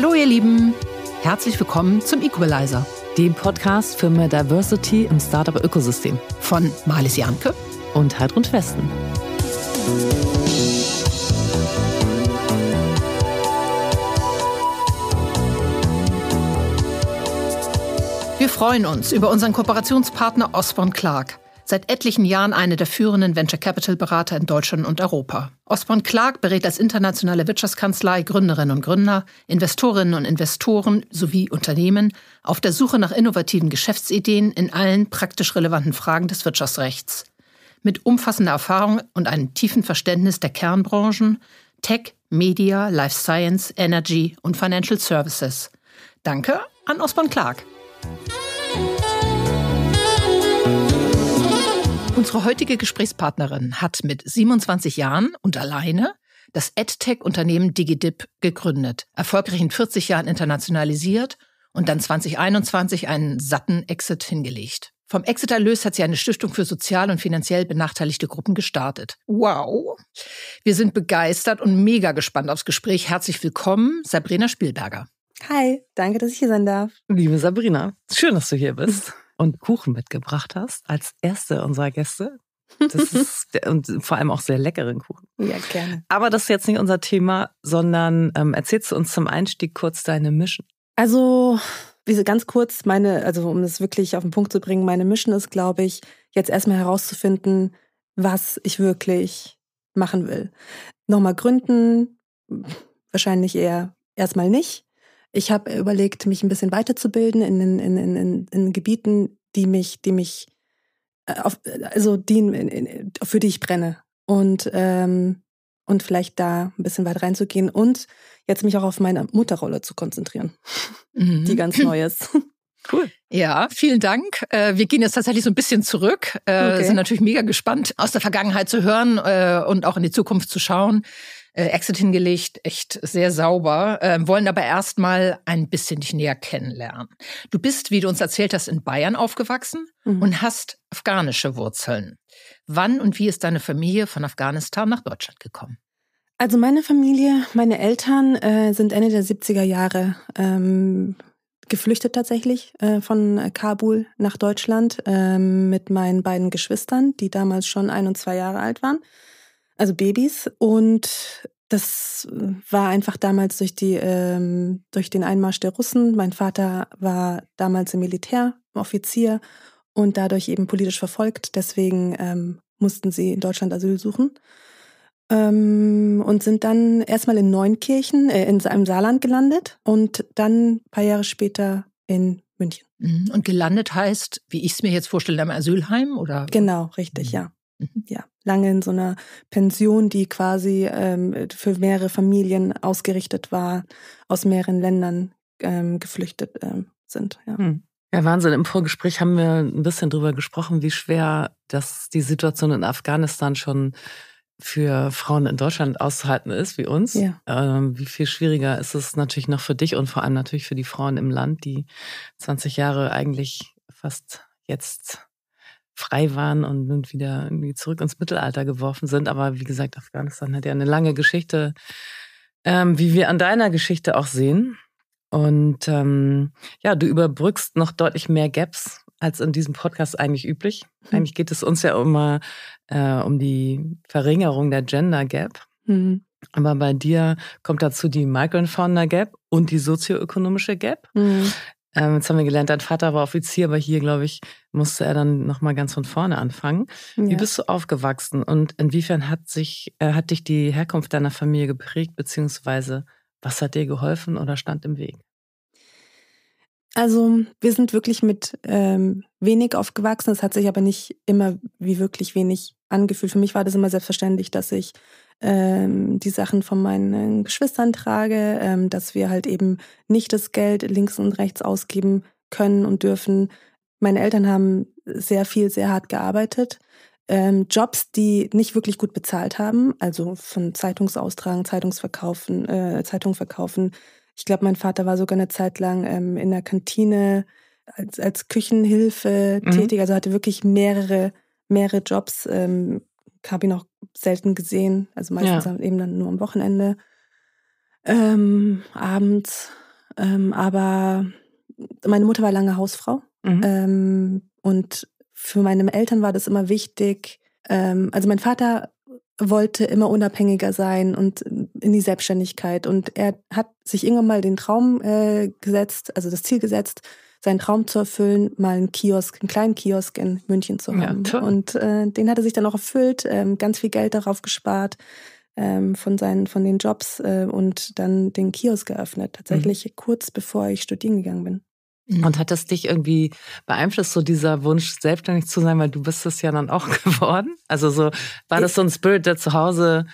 Hallo ihr Lieben, herzlich willkommen zum Equalizer, dem Podcast für mehr Diversity im Startup-Ökosystem von Marlies Janke und Heidrun Schwesten. Wir freuen uns über unseren Kooperationspartner Osborne Clark seit etlichen Jahren eine der führenden Venture Capital Berater in Deutschland und Europa. Osborne Clark berät als internationale Wirtschaftskanzlei Gründerinnen und Gründer, Investorinnen und Investoren sowie Unternehmen auf der Suche nach innovativen Geschäftsideen in allen praktisch relevanten Fragen des Wirtschaftsrechts. Mit umfassender Erfahrung und einem tiefen Verständnis der Kernbranchen Tech, Media, Life Science, Energy und Financial Services. Danke an Osborne Clark. Unsere heutige Gesprächspartnerin hat mit 27 Jahren und alleine das EdTech-Unternehmen DigiDip gegründet, erfolgreich in 40 Jahren internationalisiert und dann 2021 einen satten Exit hingelegt. Vom Exit-Erlös hat sie eine Stiftung für sozial und finanziell benachteiligte Gruppen gestartet. Wow! Wir sind begeistert und mega gespannt aufs Gespräch. Herzlich willkommen, Sabrina Spielberger. Hi, danke, dass ich hier sein darf. Liebe Sabrina, schön, dass du hier bist und Kuchen mitgebracht hast, als erste unserer Gäste. Das ist, und vor allem auch sehr leckeren Kuchen. Ja, gerne. Aber das ist jetzt nicht unser Thema, sondern ähm, erzählst du uns zum Einstieg kurz deine Mission. Also, diese ganz kurz, meine, also um das wirklich auf den Punkt zu bringen, meine Mission ist, glaube ich, jetzt erstmal herauszufinden, was ich wirklich machen will. Nochmal gründen, wahrscheinlich eher erstmal nicht. Ich habe überlegt, mich ein bisschen weiterzubilden in, in, in, in, in Gebieten, die mich, die mich, äh, auf, äh, also die, in, in, für die ich brenne. Und, ähm, und vielleicht da ein bisschen weit reinzugehen und jetzt mich auch auf meine Mutterrolle zu konzentrieren, mhm. die ganz neu ist. Cool. Ja, vielen Dank. Äh, wir gehen jetzt tatsächlich so ein bisschen zurück, okay. sind natürlich mega gespannt, aus der Vergangenheit zu hören und auch in die Zukunft zu schauen. Äh, Exit hingelegt, echt sehr sauber, äh, wollen aber erstmal ein bisschen dich näher kennenlernen. Du bist, wie du uns erzählt hast, in Bayern aufgewachsen mhm. und hast afghanische Wurzeln. Wann und wie ist deine Familie von Afghanistan nach Deutschland gekommen? Also meine Familie, meine Eltern äh, sind Ende der 70er Jahre ähm, geflüchtet tatsächlich äh, von Kabul nach Deutschland ähm, mit meinen beiden Geschwistern, die damals schon ein und zwei Jahre alt waren also Babys. Und das war einfach damals durch, die, ähm, durch den Einmarsch der Russen. Mein Vater war damals im Militär, Offizier und dadurch eben politisch verfolgt. Deswegen ähm, mussten sie in Deutschland Asyl suchen. Ähm, und sind dann erstmal in Neunkirchen, äh, in einem Saarland gelandet und dann ein paar Jahre später in München. Mhm. Und gelandet heißt, wie ich es mir jetzt vorstelle, am Asylheim oder? Genau, richtig, mhm. ja ja, lange in so einer Pension, die quasi ähm, für mehrere Familien ausgerichtet war, aus mehreren Ländern ähm, geflüchtet ähm, sind. Ja. Hm. ja, Wahnsinn. Im Vorgespräch haben wir ein bisschen drüber gesprochen, wie schwer das die Situation in Afghanistan schon für Frauen in Deutschland auszuhalten ist, wie uns. Ja. Ähm, wie viel schwieriger ist es natürlich noch für dich und vor allem natürlich für die Frauen im Land, die 20 Jahre eigentlich fast jetzt frei waren und nun wieder irgendwie zurück ins Mittelalter geworfen sind. Aber wie gesagt, Afghanistan hat ja eine lange Geschichte, ähm, wie wir an deiner Geschichte auch sehen. Und ähm, ja, du überbrückst noch deutlich mehr Gaps als in diesem Podcast eigentlich üblich. Mhm. Eigentlich geht es uns ja immer äh, um die Verringerung der Gender Gap. Mhm. Aber bei dir kommt dazu die Migrant Founder Gap und die sozioökonomische Gap. Mhm. Ähm, jetzt haben wir gelernt, dein Vater war Offizier, aber hier, glaube ich, musste er dann nochmal ganz von vorne anfangen. Ja. Wie bist du aufgewachsen und inwiefern hat, sich, äh, hat dich die Herkunft deiner Familie geprägt, beziehungsweise was hat dir geholfen oder stand im Weg? Also wir sind wirklich mit ähm, wenig aufgewachsen. Es hat sich aber nicht immer wie wirklich wenig angefühlt. Für mich war das immer selbstverständlich, dass ich ähm, die Sachen von meinen Geschwistern trage, ähm, dass wir halt eben nicht das Geld links und rechts ausgeben können und dürfen. Meine Eltern haben sehr viel, sehr hart gearbeitet. Ähm, Jobs, die nicht wirklich gut bezahlt haben, also von Zeitungsaustragen, Zeitungsverkaufen, äh, Zeitung verkaufen. Ich glaube, mein Vater war sogar eine Zeit lang ähm, in der Kantine als, als Küchenhilfe mhm. tätig, also hatte wirklich mehrere, mehrere Jobs, ähm, habe ihn auch selten gesehen, also meistens ja. eben dann nur am Wochenende, ähm, abends. Ähm, aber meine Mutter war lange Hausfrau mhm. ähm, und für meine Eltern war das immer wichtig. Ähm, also mein Vater wollte immer unabhängiger sein und in die Selbstständigkeit und er hat sich irgendwann mal den Traum äh, gesetzt, also das Ziel gesetzt, seinen Traum zu erfüllen, mal einen Kiosk, einen kleinen Kiosk in München zu haben. Ja, und äh, den hat er sich dann auch erfüllt, ähm, ganz viel Geld darauf gespart ähm, von seinen, von den Jobs äh, und dann den Kiosk geöffnet, tatsächlich mhm. kurz bevor ich studieren gegangen bin. Mhm. Und hat das dich irgendwie beeinflusst, so dieser Wunsch, selbstständig zu sein, weil du bist es ja dann auch geworden? Also so, war das so ein Spirit, der zu Hause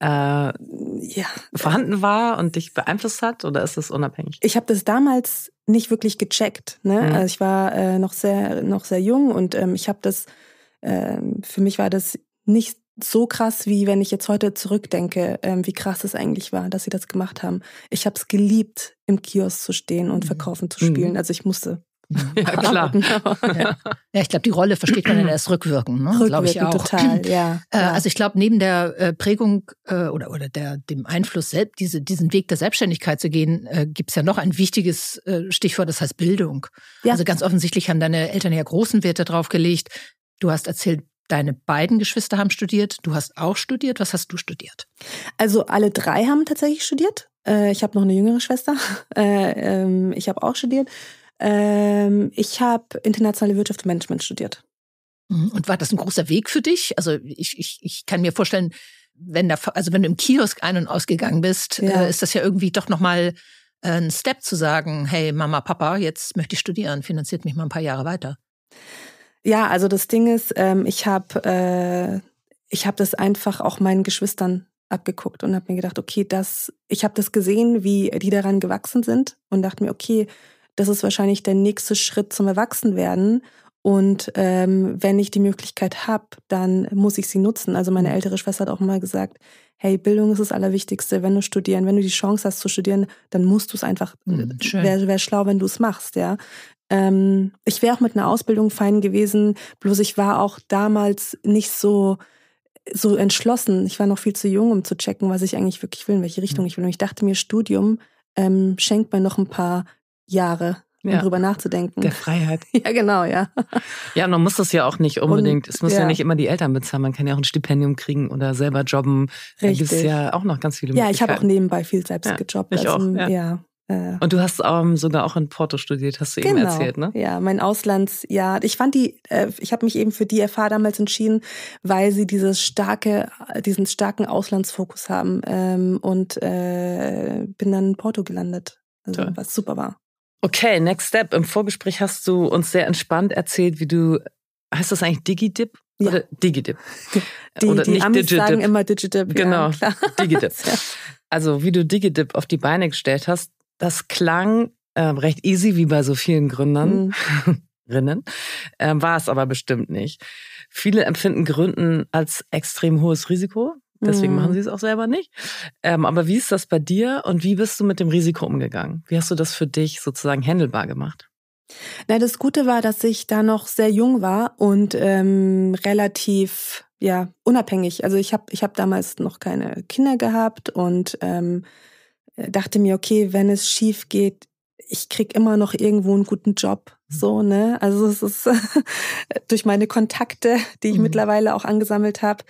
äh, ja, vorhanden war und dich beeinflusst hat oder ist das unabhängig? Ich habe das damals nicht wirklich gecheckt. Ne? Mhm. Also ich war äh, noch sehr noch sehr jung und ähm, ich habe das äh, für mich war das nicht so krass wie wenn ich jetzt heute zurückdenke, ähm, wie krass es eigentlich war, dass sie das gemacht haben. Ich habe es geliebt, im Kiosk zu stehen und mhm. verkaufen zu spielen. Mhm. Also ich musste ja, klar. Genau. ja. ich glaube, die Rolle versteht man dann erst rückwirken, Ne? Rückwirkend total, äh, ja. also ich glaube, neben der äh, Prägung äh, oder, oder der, dem Einfluss, selbst, diese, diesen Weg der Selbstständigkeit zu gehen, gibt es ja noch ein wichtiges Stichwort, das heißt Bildung. Ja. Also ganz offensichtlich haben deine Eltern ja großen Wert darauf gelegt. Du hast erzählt, Deine beiden Geschwister haben studiert. Du hast auch studiert. Was hast du studiert? Also alle drei haben tatsächlich studiert. Ich habe noch eine jüngere Schwester. Ähm, ich habe auch studiert. Ähm, ich habe internationale Wirtschaft und Management studiert. Mhm. Und war das ein großer Weg für dich? Also ich, ich, ich kann mir vorstellen, wenn da, also wenn du im Kiosk ein- und ausgegangen bist, äh, ja. äh, ist das ja irgendwie doch nochmal äh, ein Step zu sagen, hey Mama, Papa, jetzt möchte ich studieren, finanziert mich mal ein paar Jahre weiter. Ja, also das Ding ist, ähm, ich habe äh, ich das einfach auch meinen Geschwistern abgeguckt und habe mir gedacht, okay, das, ich habe das gesehen, wie die daran gewachsen sind und dachte mir, okay, das ist wahrscheinlich der nächste Schritt zum Erwachsenwerden. Und ähm, wenn ich die Möglichkeit habe, dann muss ich sie nutzen. Also meine mhm. ältere Schwester hat auch mal gesagt, hey, Bildung ist das Allerwichtigste, wenn du studieren, wenn du die Chance hast zu studieren, dann musst du es einfach, äh, mhm, wäre wär schlau, wenn du es machst, ja. Ähm, ich wäre auch mit einer Ausbildung fein gewesen, bloß ich war auch damals nicht so, so entschlossen. Ich war noch viel zu jung, um zu checken, was ich eigentlich wirklich will, in welche mhm. Richtung ich will. Und ich dachte mir, Studium ähm, schenkt mir noch ein paar Jahre, um ja. drüber nachzudenken. Der Freiheit. Ja, genau, ja. Ja, man muss das ja auch nicht unbedingt, und, es müssen ja. ja. nicht immer die Eltern bezahlen, man kann ja auch ein Stipendium kriegen oder selber jobben. Richtig. Da gibt ja auch noch ganz viele Ja, ich habe auch nebenbei viel selbst ja, gejobbt. Ich also, auch, ja. Äh, und du hast ähm, sogar auch in Porto studiert, hast du genau, eben erzählt, ne? Ja, mein Auslandsjahr. Ich fand die, äh, ich habe mich eben für die FH damals entschieden, weil sie dieses starke, diesen starken Auslandsfokus haben ähm, und äh, bin dann in Porto gelandet, also, was super war. Okay, next step. Im Vorgespräch hast du uns sehr entspannt erzählt, wie du, heißt das eigentlich Digidip? Ja. Oder Digidip. Die, Oder die nicht Amis Digidip. sagen immer Digidip. Genau, ja, Digidip. Also wie du Digidip auf die Beine gestellt hast, das klang äh, recht easy wie bei so vielen Gründern. Mhm. Rinnen, äh, war es aber bestimmt nicht. Viele empfinden Gründen als extrem hohes Risiko, Deswegen machen mhm. sie es auch selber nicht. Ähm, aber wie ist das bei dir und wie bist du mit dem Risiko umgegangen? Wie hast du das für dich sozusagen handelbar gemacht? Na, das Gute war, dass ich da noch sehr jung war und ähm, relativ ja unabhängig. Also ich habe ich hab damals noch keine Kinder gehabt und ähm, dachte mir, okay, wenn es schief geht, ich krieg immer noch irgendwo einen guten Job. Mhm. So, ne? Also es ist durch meine Kontakte, die ich mhm. mittlerweile auch angesammelt habe,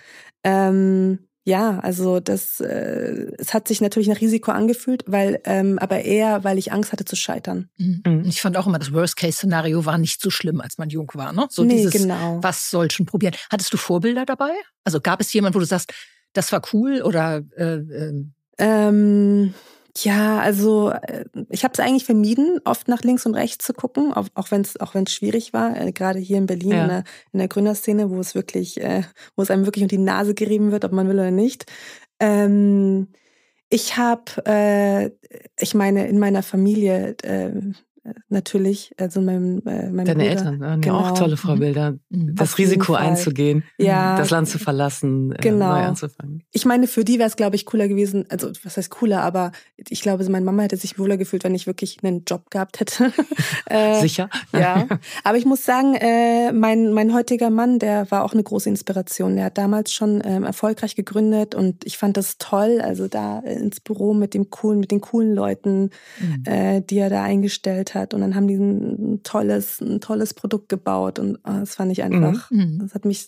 ähm, ja, also das, äh, es hat sich natürlich nach Risiko angefühlt, weil, ähm, aber eher, weil ich Angst hatte zu scheitern. Mhm. mhm. Ich fand auch immer, das Worst-Case-Szenario war nicht so schlimm, als man jung war, ne? So nee, dieses, genau. was soll schon probieren. Hattest du Vorbilder dabei? Also gab es jemanden, wo du sagst, das war cool oder? Äh, äh? Ähm, ähm ja, also äh, ich habe es eigentlich vermieden, oft nach links und rechts zu gucken, auch, auch wenn es auch wenn's schwierig war, äh, gerade hier in Berlin ja. in, der, in der Gründerszene, wo es wirklich, äh, wo es einem wirklich um die Nase gerieben wird, ob man will oder nicht. Ähm, ich habe, äh, ich meine, in meiner Familie natürlich, also mein, äh, mein Deine Bruder. Eltern waren ne? genau. ja auch genau, tolle mhm. Vorbilder, mhm. das Auf Risiko einzugehen, ja. Mhm, das Land zu verlassen, äh, genau. äh, neu anzufangen. Ich meine, für die wäre es, glaube ich, cooler gewesen, also was heißt cooler, aber ich glaube, meine Mama hätte sich wohler gefühlt, wenn ich wirklich einen Job gehabt hätte. Äh, Sicher? ja. Aber ich muss sagen, äh, mein, mein heutiger Mann, der war auch eine große Inspiration. Der hat damals schon ähm, erfolgreich gegründet und ich fand das toll, also da äh, ins Büro mit dem coolen, mit den coolen Leuten, mhm. äh, die er da eingestellt hat hat. Und dann haben die ein tolles, ein tolles Produkt gebaut. Und ah, das fand ich mhm. einfach, mhm. das hat mich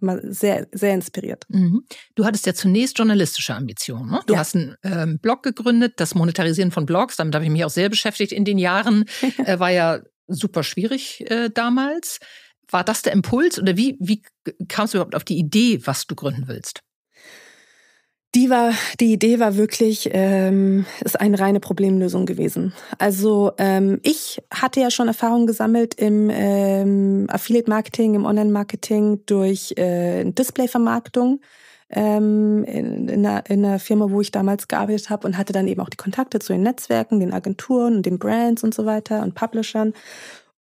mal sehr, sehr inspiriert. Mhm. Du hattest ja zunächst journalistische Ambitionen. Ne? Du ja. hast einen ähm, Blog gegründet, das Monetarisieren von Blogs. Damit habe ich mich auch sehr beschäftigt in den Jahren. äh, war ja super schwierig äh, damals. War das der Impuls oder wie, wie kamst du überhaupt auf die Idee, was du gründen willst? Die war, die Idee war wirklich, ähm, ist eine reine Problemlösung gewesen. Also ähm, ich hatte ja schon Erfahrung gesammelt im ähm, Affiliate-Marketing, im Online-Marketing durch äh, Display-Vermarktung ähm, in, in, einer, in einer Firma, wo ich damals gearbeitet habe und hatte dann eben auch die Kontakte zu den Netzwerken, den Agenturen und den Brands und so weiter und Publishern.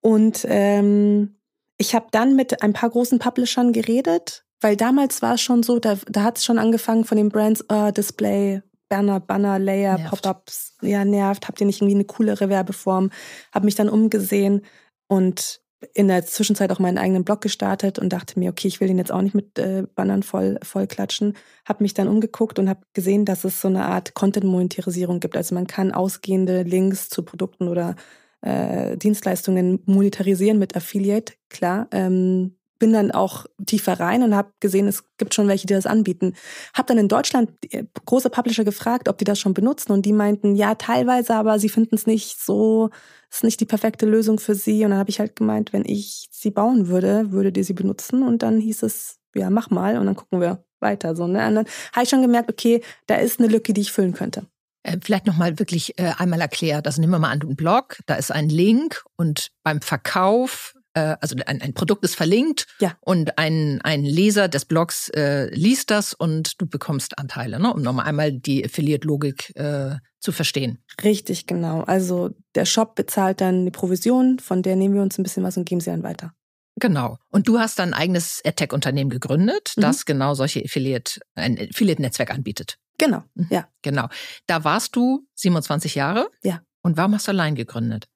Und ähm, ich habe dann mit ein paar großen Publishern geredet weil damals war es schon so, da, da hat es schon angefangen von den Brands, oh, Display, Banner, Banner, Layer, Pop-ups. Ja, nervt. Habt ihr nicht irgendwie eine coolere Werbeform? Hab mich dann umgesehen und in der Zwischenzeit auch meinen eigenen Blog gestartet und dachte mir, okay, ich will den jetzt auch nicht mit äh, Bannern voll, voll klatschen. Hab mich dann umgeguckt und habe gesehen, dass es so eine Art Content-Monetarisierung gibt. Also man kann ausgehende Links zu Produkten oder äh, Dienstleistungen monetarisieren mit Affiliate, klar. Ähm, bin dann auch tiefer rein und habe gesehen, es gibt schon welche, die das anbieten. Habe dann in Deutschland äh, große Publisher gefragt, ob die das schon benutzen und die meinten, ja, teilweise, aber sie finden es nicht so, ist nicht die perfekte Lösung für sie. Und dann habe ich halt gemeint, wenn ich sie bauen würde, würde die sie benutzen und dann hieß es, ja, mach mal und dann gucken wir weiter. So, ne? Und dann habe ich schon gemerkt, okay, da ist eine Lücke, die ich füllen könnte. Äh, vielleicht nochmal wirklich äh, einmal erklärt. Also nehmen wir mal an, einen Blog, da ist ein Link und beim Verkauf äh, also ein, ein Produkt ist verlinkt ja. und ein, ein Leser des Blogs äh, liest das und du bekommst Anteile, ne? um nochmal einmal die Affiliate-Logik äh, zu verstehen. Richtig, genau. Also der Shop bezahlt dann die Provision, von der nehmen wir uns ein bisschen was und geben sie dann weiter. Genau. Und du hast dann ein eigenes AdTech-Unternehmen gegründet, mhm. das genau solche Affiliate, ein Affiliate-Netzwerk anbietet. Genau, mhm. ja. Genau. Da warst du 27 Jahre. Ja. Und warum hast du allein gegründet?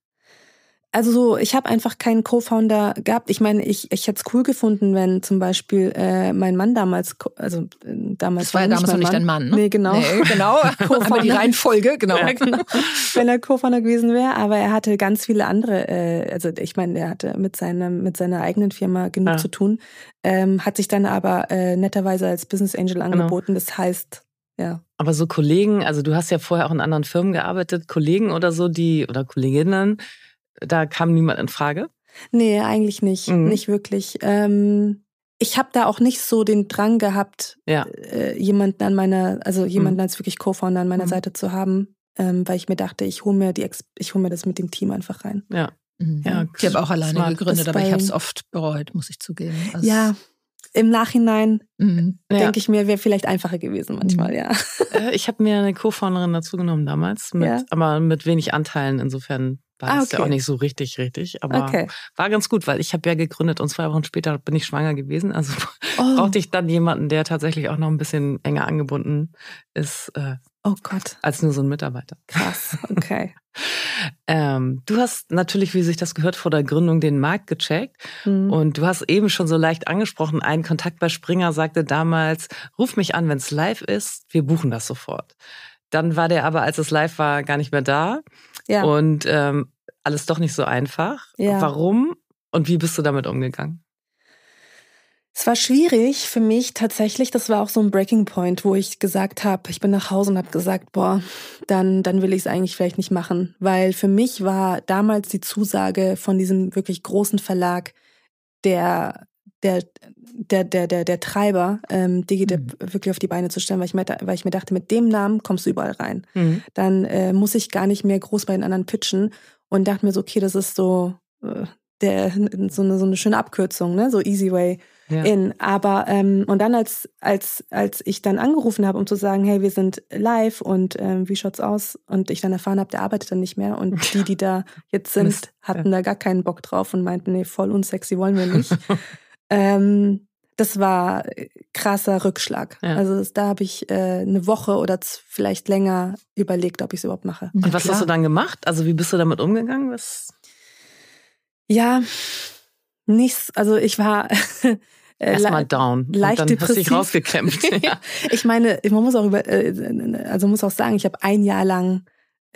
also so, ich habe einfach keinen Co-Founder gehabt. Ich meine, ich, ich hätte es cool gefunden, wenn zum Beispiel äh, mein Mann damals, also äh, damals. Das war ja damals noch nicht dein Mann, ne? Nee, genau. Nee, genau. Aber die Reihenfolge, genau. Ja, genau. Wenn er Co-Founder gewesen wäre, aber er hatte ganz viele andere, äh, also ich meine, er hatte mit seinem, mit seiner eigenen Firma genug ah. zu tun, ähm, hat sich dann aber äh, netterweise als Business Angel genau. angeboten. Genau. Das heißt, ja. Aber so Kollegen, also du hast ja vorher auch in anderen Firmen gearbeitet, Kollegen oder so, die, oder Kolleginnen, da kam niemand in Frage? Nee, eigentlich nicht. Mhm. Nicht wirklich. Ähm, ich habe da auch nicht so den Drang gehabt, ja. äh, jemanden an meiner, also jemanden mhm. als wirklich Co-Founder an meiner mhm. Seite zu haben, ähm, weil ich mir dachte, ich hole mir die, ich hole mir das mit dem Team einfach rein. Ja. Mhm. ja ich habe auch alleine Smart gegründet, aber ich habe es oft bereut, muss ich zugeben. Also ja, im Nachhinein mhm. denke ja. ich mir, wäre vielleicht einfacher gewesen mhm. manchmal, mhm. ja. Äh, ich habe mir eine Co-Founderin dazugenommen damals, mit, ja. aber mit wenig Anteilen. Insofern war ah, okay. das ja auch nicht so richtig, richtig. Aber okay. war ganz gut, weil ich habe ja gegründet und zwei Wochen später bin ich schwanger gewesen. Also oh. brauchte ich dann jemanden, der tatsächlich auch noch ein bisschen enger angebunden ist. Äh, oh Gott. Als nur so ein Mitarbeiter. Krass, okay. ähm, du hast natürlich, wie sich das gehört, vor der Gründung den Markt gecheckt. Mhm. Und du hast eben schon so leicht angesprochen, ein Kontakt bei Springer sagte damals, ruf mich an, wenn es live ist, wir buchen das sofort. Dann war der aber, als es live war, gar nicht mehr da. Ja. Und ähm, alles doch nicht so einfach. Ja. Warum und wie bist du damit umgegangen? Es war schwierig für mich tatsächlich. Das war auch so ein Breaking Point, wo ich gesagt habe, ich bin nach Hause und habe gesagt, boah, dann, dann will ich es eigentlich vielleicht nicht machen. Weil für mich war damals die Zusage von diesem wirklich großen Verlag, der der, der, der, der, der Treiber, ähm, Digidip mhm. wirklich auf die Beine zu stellen, weil ich, mir, weil ich mir dachte, mit dem Namen kommst du überall rein. Mhm. Dann äh, muss ich gar nicht mehr groß bei den anderen pitchen und dachte mir so, okay, das ist so, äh, der, so, eine, so eine schöne Abkürzung, ne? so Easy Way ja. in. Aber ähm, und dann als, als, als ich dann angerufen habe, um zu sagen, hey, wir sind live und ähm, wie schaut's aus? Und ich dann erfahren habe, der arbeitet dann nicht mehr. Und die, die da jetzt sind, Mist. hatten da gar keinen Bock drauf und meinten, nee, voll unsexy wollen wir nicht. Ähm, das war äh, krasser Rückschlag. Ja. Also das, da habe ich äh, eine Woche oder vielleicht länger überlegt, ob ich es überhaupt mache. Und ja, was klar. hast du dann gemacht? Also wie bist du damit umgegangen? Was? Ja, nichts. Also ich war äh, erstmal down, leicht und dann depressiv. hast dich rausgekämpft. ja. ich meine, man muss auch über, äh, also muss auch sagen, ich habe ein Jahr lang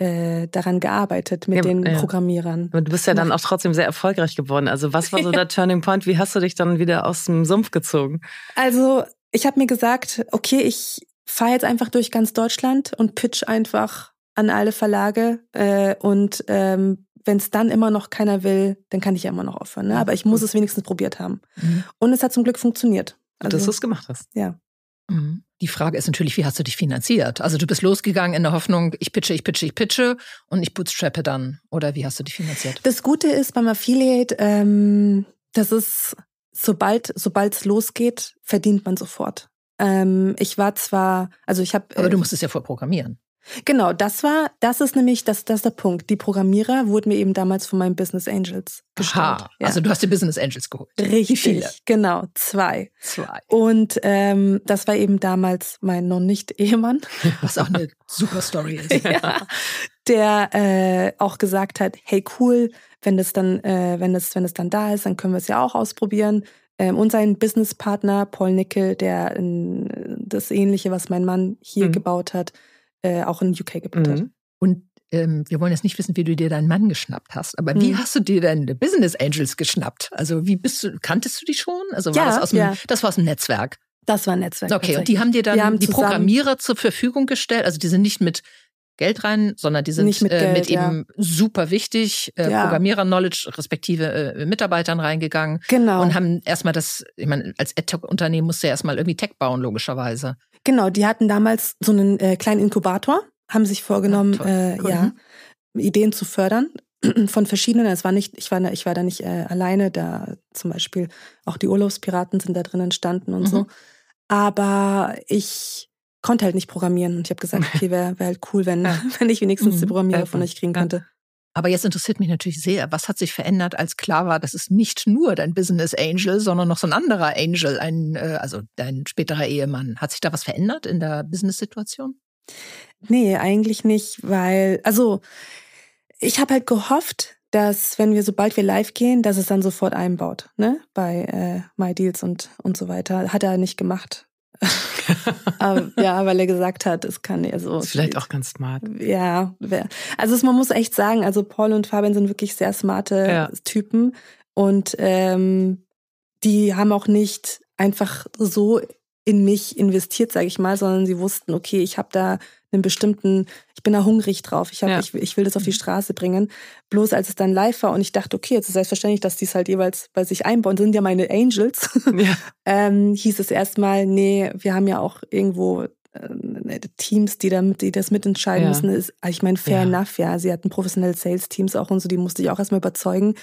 äh, daran gearbeitet mit ja, den ja. Programmierern. Aber du bist ja dann auch trotzdem sehr erfolgreich geworden. Also was war so der Turning Point? Wie hast du dich dann wieder aus dem Sumpf gezogen? Also ich habe mir gesagt, okay, ich fahre jetzt einfach durch ganz Deutschland und pitch einfach an alle Verlage äh, und ähm, wenn es dann immer noch keiner will, dann kann ich ja immer noch aufhören. Ne? Aber ich muss es wenigstens probiert haben. Mhm. Und es hat zum Glück funktioniert. Also, dass du es gemacht hast. Ja. Mhm. Die Frage ist natürlich, wie hast du dich finanziert? Also du bist losgegangen in der Hoffnung, ich pitche, ich pitche, ich pitche und ich bootstrappe dann. Oder wie hast du dich finanziert? Das Gute ist beim Affiliate, ähm, das ist, sobald es losgeht, verdient man sofort. Ähm, ich war zwar, also ich habe. Aber du äh, musst es ja vorprogrammieren. Genau, das war, das ist nämlich, das, das ist der Punkt. Die Programmierer wurden mir eben damals von meinen Business Angels gestellt. ja. also du hast die Business Angels geholt. Richtig, viele? genau, zwei. Zwei. Und ähm, das war eben damals mein noch nicht Ehemann. Was auch eine super Story ist. ja, der äh, auch gesagt hat, hey cool, wenn das dann, äh, wenn das, wenn das dann da ist, dann können wir es ja auch ausprobieren ähm, und sein Businesspartner Paul Nickel, der äh, das Ähnliche, was mein Mann hier mhm. gebaut hat, äh, auch in UK gebracht mhm. hat. Und ähm, wir wollen jetzt nicht wissen, wie du dir deinen Mann geschnappt hast, aber mhm. wie hast du dir deine Business Angels geschnappt? Also wie bist du, kanntest du die schon? Also war ja, das aus dem, ja. das war aus dem Netzwerk? Das war ein Netzwerk. Okay, und die haben dir dann haben die Programmierer zur Verfügung gestellt. Also die sind nicht mit Geld rein, sondern die sind äh, mit, Geld, äh, mit, eben super wichtig äh, ja. Programmierer-Knowledge respektive äh, Mitarbeitern reingegangen. Genau. Und haben erstmal das, ich meine, als ad AdTech-Unternehmen musst du ja erstmal irgendwie Tech bauen, logischerweise. Genau, die hatten damals so einen äh, kleinen Inkubator, haben sich vorgenommen, ja, äh, ja, Ideen zu fördern von verschiedenen. Es war nicht, ich war, ich war da nicht äh, alleine, da zum Beispiel auch die Urlaubspiraten sind da drin entstanden und mhm. so. Aber ich konnte halt nicht programmieren und ich habe gesagt, okay, wäre wär halt cool, wenn, ja. wenn ich wenigstens mhm. die Programmierer von euch kriegen könnte. Aber jetzt interessiert mich natürlich sehr, was hat sich verändert, als klar war, dass es nicht nur dein Business Angel, sondern noch so ein anderer Angel, ein, äh, also dein späterer Ehemann. Hat sich da was verändert in der Business-Situation? Nee, eigentlich nicht, weil, also ich habe halt gehofft, dass wenn wir sobald wir live gehen, dass es dann sofort einbaut, ne? Bei äh, My Deals und und so weiter. Hat er nicht gemacht. Aber, ähm, ja, weil er gesagt hat, es kann ja so. Ist vielleicht auch ganz smart. Ja, also man muss echt sagen, also Paul und Fabian sind wirklich sehr smarte ja. Typen und ähm, die haben auch nicht einfach so in mich investiert, sage ich mal, sondern sie wussten, okay, ich habe da einen bestimmten ich bin da hungrig drauf. Ich, hab, ja. ich, ich, will das auf die mhm. Straße bringen. Bloß als es dann live war und ich dachte, okay, jetzt ist selbstverständlich, dass die es halt jeweils bei sich einbauen, das sind ja meine Angels, ja. ähm, hieß es erstmal, nee, wir haben ja auch irgendwo äh, Teams, die, da die das mitentscheiden ja. müssen. Ist, ich meine, fair enough, ja. Sie hatten professionelle Sales-Teams auch und so, die musste ich auch erstmal überzeugen.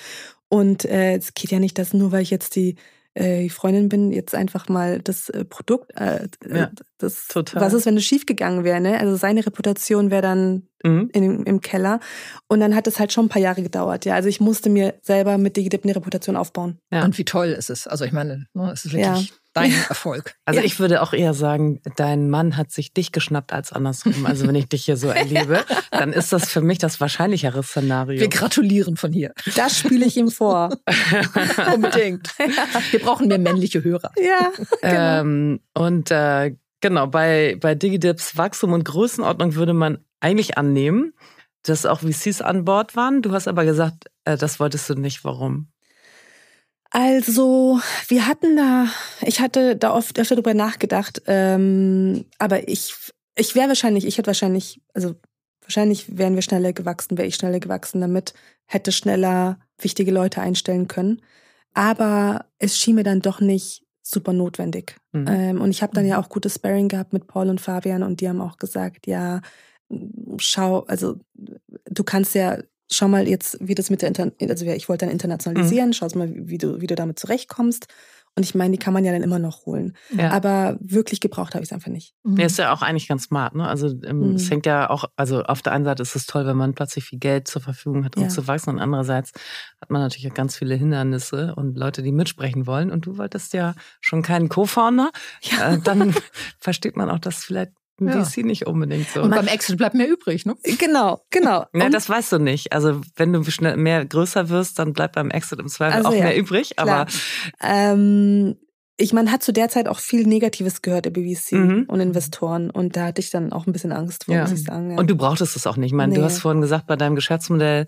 Und äh, es geht ja nicht, dass nur weil ich jetzt die äh, Freundin bin, jetzt einfach mal das äh, Produkt, äh, äh ja, das, total. was ist, wenn es schiefgegangen wäre, ne? Also seine Reputation wäre dann mhm. in, im Keller. Und dann hat es halt schon ein paar Jahre gedauert, ja. Also ich musste mir selber mit Digidip eine Reputation aufbauen. Ja, und wie toll ist es? Also ich meine, ne, es ist wirklich ja dein ja. Erfolg. Also ja. ich würde auch eher sagen, dein Mann hat sich dich geschnappt als andersrum. Also wenn ich dich hier so erlebe, dann ist das für mich das wahrscheinlichere Szenario. Wir gratulieren von hier. Das spiele ich ihm vor. Unbedingt. Wir brauchen mehr männliche Hörer. Ja. Genau. Ähm, und äh, genau, bei, bei DigiDips Wachstum und Größenordnung würde man eigentlich annehmen, dass auch VCs an Bord waren. Du hast aber gesagt, äh, das wolltest du nicht. Warum? Also, wir hatten da, ich hatte da oft öfter drüber nachgedacht, ähm, aber ich, ich wäre wahrscheinlich, ich hätte wahrscheinlich, also wahrscheinlich wären wir schneller gewachsen, wäre ich schneller gewachsen damit, hätte schneller wichtige Leute einstellen können. Aber es schien mir dann doch nicht super notwendig. Mhm. Ähm, und ich habe dann mhm. ja auch gutes Sparring gehabt mit Paul und Fabian und die haben auch gesagt, ja, schau, also du kannst ja schau mal jetzt, wie das mit der, Inter also ich wollte dann internationalisieren, mhm. schau mal, wie du, wie du damit zurechtkommst. Und ich meine, die kann man ja dann immer noch holen. Ja. Aber wirklich gebraucht habe ich es einfach nicht. Mhm. Ja, ist ja auch eigentlich ganz smart. Ne? Also ähm, mhm. es hängt ja auch, also auf der einen Seite ist es toll, wenn man plötzlich viel Geld zur Verfügung hat, um ja. zu wachsen. Und andererseits hat man natürlich auch ganz viele Hindernisse und Leute, die mitsprechen wollen. Und du wolltest ja schon keinen Co-Founder. Ja. Äh, dann versteht man auch, dass vielleicht in ja. DC nicht unbedingt so. Und beim Exit bleibt mehr übrig, ne? Genau, genau. Ja, das weißt du nicht. Also wenn du mehr größer wirst, dann bleibt beim Exit im Zweifel also auch ja, mehr übrig. Aber ähm, ich meine, hat zu der Zeit auch viel Negatives gehört, der BBC mhm. und Investoren. Und da hatte ich dann auch ein bisschen Angst vor, ja. muss ich sagen. Ja. Und du brauchtest es auch nicht. Ich meine, nee. du hast vorhin gesagt, bei deinem Geschäftsmodell,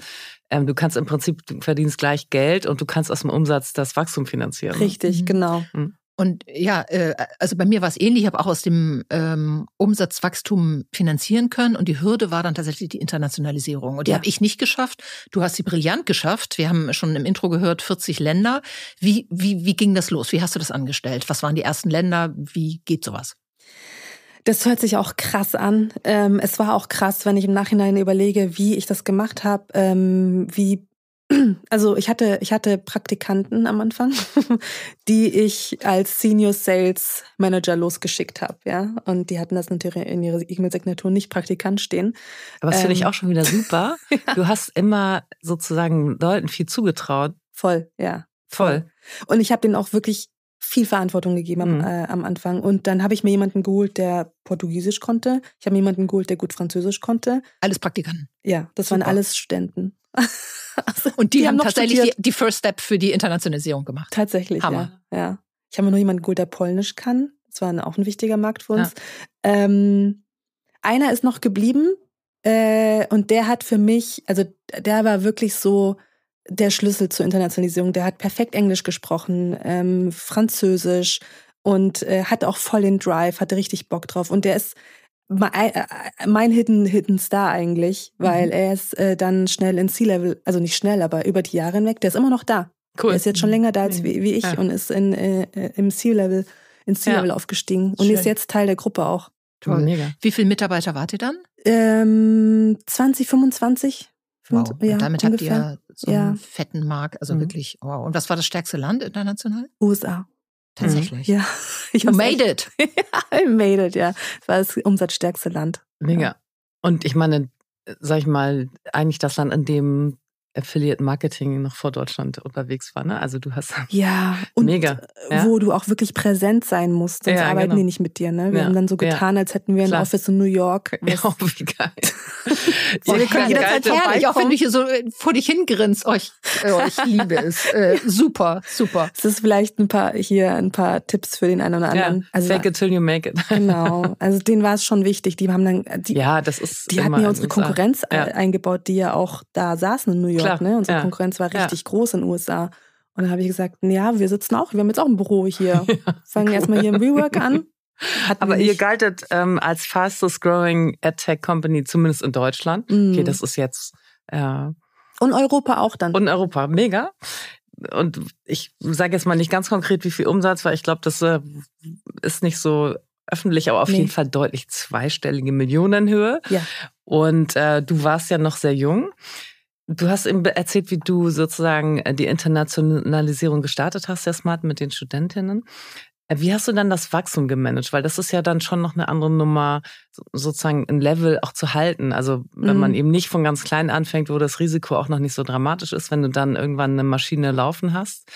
ähm, du kannst im Prinzip, du verdienst gleich Geld und du kannst aus dem Umsatz das Wachstum finanzieren. Richtig, mhm. genau. Mhm. Und ja, äh, also bei mir war es ähnlich. Ich habe auch aus dem ähm, Umsatzwachstum finanzieren können. Und die Hürde war dann tatsächlich die Internationalisierung. Und die ja. habe ich nicht geschafft. Du hast sie brillant geschafft. Wir haben schon im Intro gehört, 40 Länder. Wie, wie, wie ging das los? Wie hast du das angestellt? Was waren die ersten Länder? Wie geht sowas? Das hört sich auch krass an. Ähm, es war auch krass, wenn ich im Nachhinein überlege, wie ich das gemacht habe, ähm, wie also ich hatte, ich hatte Praktikanten am Anfang, die ich als Senior Sales Manager losgeschickt habe, ja. Und die hatten das natürlich in ihrer E-Mail-Signatur nicht Praktikant stehen. Aber das ähm, finde ich ähm, auch schon wieder super. ja. Du hast immer sozusagen Leuten viel zugetraut. Voll, ja. Voll. Und ich habe denen auch wirklich viel Verantwortung gegeben am, mhm. äh, am Anfang. Und dann habe ich mir jemanden geholt, der Portugiesisch konnte. Ich habe mir jemanden geholt, der gut Französisch konnte. Alles Praktikanten. Ja, das Super. waren alles Studenten. also, und die, die haben, haben tatsächlich die, die, First Step für die Internationalisierung gemacht. Tatsächlich. Hammer. Ja. ja. Ich habe mir noch jemanden geholt, der Polnisch kann. Das war auch ein wichtiger Markt für uns. Ja. Ähm, einer ist noch geblieben äh, und der hat für mich, also der war wirklich so, der Schlüssel zur Internationalisierung. Der hat perfekt Englisch gesprochen, ähm, Französisch und äh, hat auch voll den Drive, hatte richtig Bock drauf. Und der ist äh, äh, mein Hidden, Hidden Star eigentlich, mhm. weil mhm. er ist äh, dann schnell in C-Level, also nicht schnell, aber über die Jahre hinweg, der ist immer noch da. Cool. Der ist jetzt schon länger da als wie, wie, ich ja. und ist in, äh, äh im C-Level, ins C-Level ja. aufgestiegen und Schön. ist jetzt Teil der Gruppe auch. Toll. Mega. Wie viele Mitarbeiter wart ihr dann? Ähm, 20, 25. Wow. Und, ja, und damit ungefähr. habt ihr so einen ja. fetten Markt, also mhm. wirklich, wow. Und was war das stärkste Land international? USA. Mhm. Tatsächlich. Ja. Ich you made it. I made it, ja. Das war das umsatzstärkste Land. Mega. Ja. Und ich meine, sag ich mal, eigentlich das Land, in dem Affiliate Marketing noch vor Deutschland unterwegs war. Ne? Also du hast ja und mega, äh, ja? wo du auch wirklich präsent sein musst, sonst ja, arbeiten genau. die nicht mit dir. Ne? Wir ja. haben dann so getan, als hätten wir ein Klar. Office in New York. Ja, oh, wie geil. Boah, wir können jederzeit herrlich, auch wenn du hier so äh, vor dich hingrinst. Oh, ich, oh, äh, ich liebe es. Äh, super, super. Es ist vielleicht ein paar hier ein paar Tipps für den einen oder anderen. also, Fake it till you make it. genau. Also denen war es schon wichtig. Die haben dann die, ja, das ist die hatten ja unsere Konkurrenz eingebaut, die ja auch da saßen in New York. York. Klar. Ne? Unsere ja. Konkurrenz war richtig groß in den USA. Und da habe ich gesagt, ja, wir sitzen auch, wir haben jetzt auch ein Büro hier. Fangen cool. erstmal hier im Rework an. Hatten Aber ihr galtet ähm, als fastest growing Ad Tech Company, zumindest in Deutschland. Mm. Okay, das ist jetzt. Äh, und Europa auch dann. Und Europa, mega. Und ich sage jetzt mal nicht ganz konkret, wie viel Umsatz, weil ich glaube, das äh, ist nicht so öffentlich, aber auf nee. jeden Fall deutlich zweistellige Millionenhöhe. Ja. Und äh, du warst ja noch sehr jung. Du hast eben erzählt, wie du sozusagen äh, die Internationalisierung gestartet hast, der Smart mit den Studentinnen. Äh, wie hast du dann das Wachstum gemanagt? Weil das ist ja dann schon noch eine andere Nummer, sozusagen ein Level auch zu halten. Also wenn mhm. man eben nicht von ganz klein anfängt, wo das Risiko auch noch nicht so dramatisch ist, wenn du dann irgendwann eine Maschine laufen hast,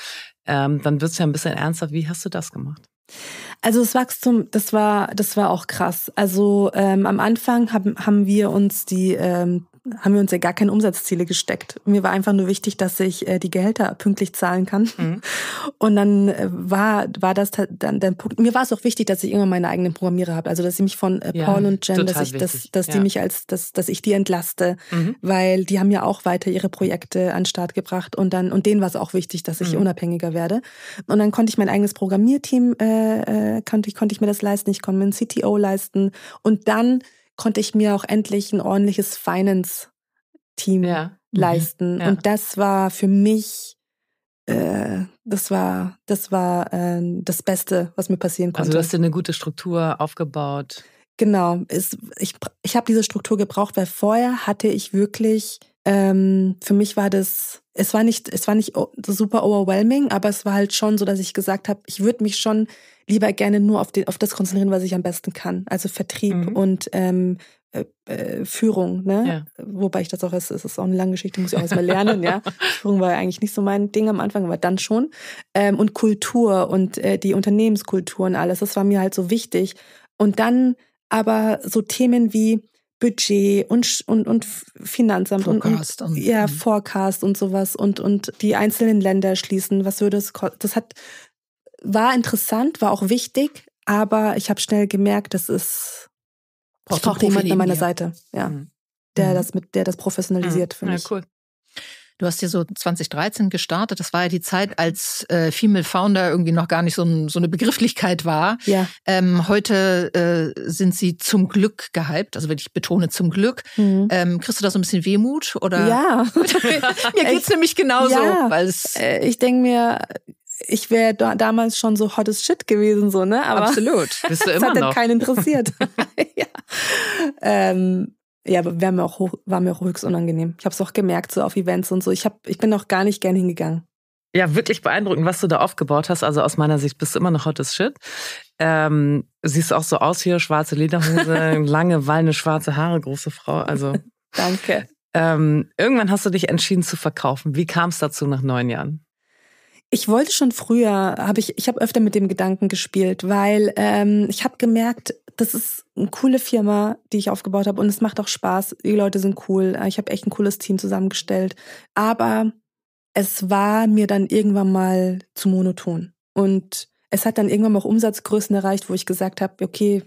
ähm, dann wird es ja ein bisschen ernster. Wie hast du das gemacht? Also das Wachstum, das war, das war auch krass. Also ähm, am Anfang haben, haben wir uns die ähm, haben wir uns ja gar keine Umsatzziele gesteckt. Mir war einfach nur wichtig, dass ich äh, die Gehälter pünktlich zahlen kann. Mhm. Und dann äh, war, war das dann der Punkt. Mir war es auch wichtig, dass ich irgendwann meine eigenen Programmierer habe. Also dass ich mich von äh, Paul und Jen, dass ich dass, das, dass ja. die mich als, dass, dass ich die entlaste, mhm. weil die haben ja auch weiter ihre Projekte an den Start gebracht und dann, und denen war es auch wichtig, dass ich mhm. unabhängiger werde. Und dann konnte ich mein eigenes Programmierteam, äh, äh konnte, ich, konnte ich mir das leisten, ich konnte mir ein CTO leisten und dann konnte ich mir auch endlich ein ordentliches Finance-Team ja. Mhm, leisten. Ja. Und das war für mich, äh, das war, das war äh, das Beste, was mir passieren konnte. Also du hast dir eine gute Struktur aufgebaut. Genau. Es, ich ich habe diese Struktur gebraucht, weil vorher hatte ich wirklich, ähm, für mich war das, es war nicht, es war nicht super overwhelming, aber es war halt schon so, dass ich gesagt habe, ich würde mich schon lieber gerne nur auf, den, auf das konzentrieren, was ich am besten kann. Also Vertrieb mhm. und ähm, äh, äh Führung, ne? Ja. Wobei ich das auch, es ist auch eine lange Geschichte, muss ich auch erstmal lernen, ja. Führung war ja eigentlich nicht so mein Ding am Anfang, aber dann schon. Ähm, und Kultur und äh, die Unternehmenskultur und alles, das war mir halt so wichtig. Und dann aber so Themen wie Budget und, und, und Finanzamt Forecast und, und, und ja, mhm. Forecast und sowas und, und die einzelnen Länder schließen, was würde es kosten? Das hat war interessant, war auch wichtig, aber ich habe schnell gemerkt, das ist ich brauche jemanden an meiner Seite, ja, mhm. der mhm. das mit, der das professionalisiert mhm. für mich. Ja, cool. Du hast ja so 2013 gestartet. Das war ja die Zeit, als äh, Female Founder irgendwie noch gar nicht so, ein, so eine Begrifflichkeit war. Ja. Ähm, heute äh, sind sie zum Glück gehypt. Also wenn ich betone zum Glück. Mhm. Ähm, kriegst du da so ein bisschen Wehmut? Oder? Ja. mir geht es nämlich genauso. Ja. Äh, ich denke mir, ich wäre da, damals schon so hottes Shit gewesen, so, ne? Aber Absolut. Bist du immer das hat noch. keinen interessiert. ja. Ähm, ja, aber war mir auch, hoch, war mir auch höchst unangenehm. Ich habe es auch gemerkt, so auf Events und so. Ich, hab, ich bin auch gar nicht gern hingegangen. Ja, wirklich beeindruckend, was du da aufgebaut hast. Also aus meiner Sicht bist du immer noch hottes Shit. Ähm, siehst auch so aus hier, schwarze Lederhose, lange, wallende, schwarze Haare, große Frau. Also Danke. Ähm, irgendwann hast du dich entschieden zu verkaufen. Wie kam es dazu nach neun Jahren? Ich wollte schon früher, habe ich, ich habe öfter mit dem Gedanken gespielt, weil ähm, ich habe gemerkt, das ist eine coole Firma, die ich aufgebaut habe und es macht auch Spaß. Die Leute sind cool. Ich habe echt ein cooles Team zusammengestellt. Aber es war mir dann irgendwann mal zu monoton. Und es hat dann irgendwann auch Umsatzgrößen erreicht, wo ich gesagt habe, okay,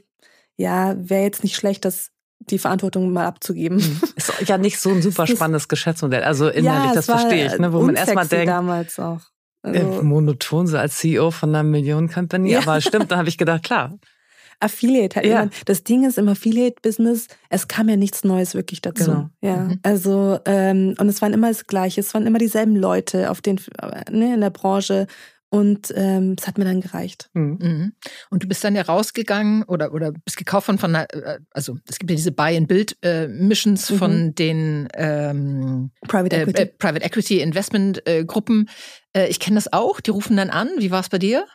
ja, wäre jetzt nicht schlecht, das die Verantwortung mal abzugeben. Mhm. Ist ja nicht so ein super spannendes Geschäftsmodell. Also innerlich, ja, das verstehe ich, ne? wo man erstmal denkt. damals auch. Also, äh, Monoton, so als CEO von einer Millionen-Company. Ja. Aber stimmt, da habe ich gedacht, klar. Affiliate. ja. das Ding ist im Affiliate-Business, es kam ja nichts Neues wirklich dazu. Genau. Ja, mhm. also ähm, und es waren immer das Gleiche, es waren immer dieselben Leute auf den, äh, ne, in der Branche und ähm, hat mir dann gereicht. Mhm. mhm. Und du bist dann ja rausgegangen oder, oder bist gekauft von, von äh, also es gibt ja diese Buy-and-Build-Missions mhm. von den ähm, Private, Equity. äh, Private Equity Investment äh, Gruppen. Äh, ich kenne das auch, die rufen dann an. Wie war es bei dir?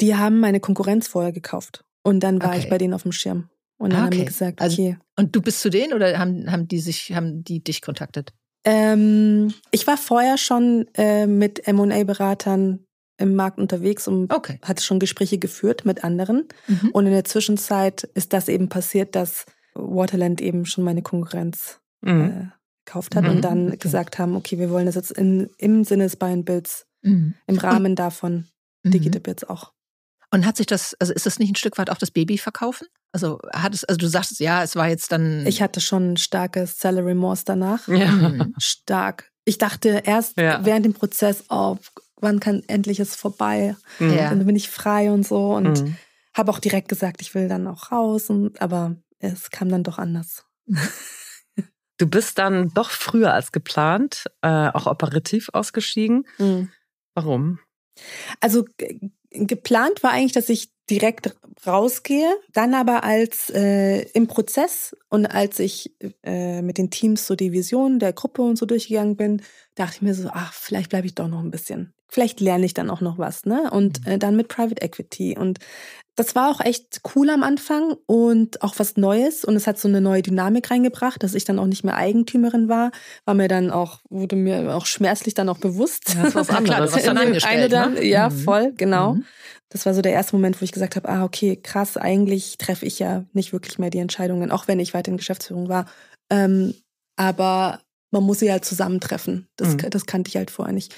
Die haben meine Konkurrenz vorher gekauft. Und dann war okay. ich bei denen auf dem Schirm. Und dann okay. Ah, haben die gesagt, also, okay. Also, und du bist zu denen oder haben, haben die sich, haben die dich kontaktet? Ähm, ich war vorher schon äh, mit MA-Beratern im Markt unterwegs und okay. hatte schon Gespräche geführt mit anderen. Mhm. Und in der Zwischenzeit ist das eben passiert, dass Waterland eben schon meine Konkurrenz mhm. äh, gekauft hat mhm. und dann okay. gesagt haben, okay, wir wollen das jetzt in, im Sinne des Buy and Builds, mhm. im Rahmen und, davon, mhm. Digitip jetzt auch. Und hat sich das, also ist das nicht ein Stück weit auch das Baby verkaufen? Also hat es, also du sagst, ja, es war jetzt dann. Ich hatte schon ein starkes Salary Remorse danach. Ja. Mhm. Stark. Ich dachte erst ja. während dem Prozess, oh, wann kann endlich es vorbei? Mhm. Ja. Dann bin ich frei und so und mhm. habe auch direkt gesagt, ich will dann auch raus. Und, aber es kam dann doch anders. Du bist dann doch früher als geplant, äh, auch operativ ausgestiegen. Mhm. Warum? Also geplant war eigentlich, dass ich direkt rausgehe, dann aber als äh, im Prozess und als ich äh, mit den Teams so die Vision der Gruppe und so durchgegangen bin, dachte ich mir so, ach, vielleicht bleibe ich doch noch ein bisschen. Vielleicht lerne ich dann auch noch was, ne? Und mhm. äh, dann mit Private Equity und das war auch echt cool am Anfang und auch was Neues und es hat so eine neue Dynamik reingebracht, dass ich dann auch nicht mehr Eigentümerin war, war mir dann auch wurde mir auch schmerzlich dann auch bewusst. Ja, das war was anderes, was dann eine dann, ne? ja, mhm. voll, genau. Mhm. Das war so der erste Moment, wo ich gesagt habe, ah okay, krass, eigentlich treffe ich ja nicht wirklich mehr die Entscheidungen, auch wenn ich weiter in Geschäftsführung war. Ähm, aber man muss sie halt zusammentreffen. Das, mhm. das kannte ich halt vorher nicht.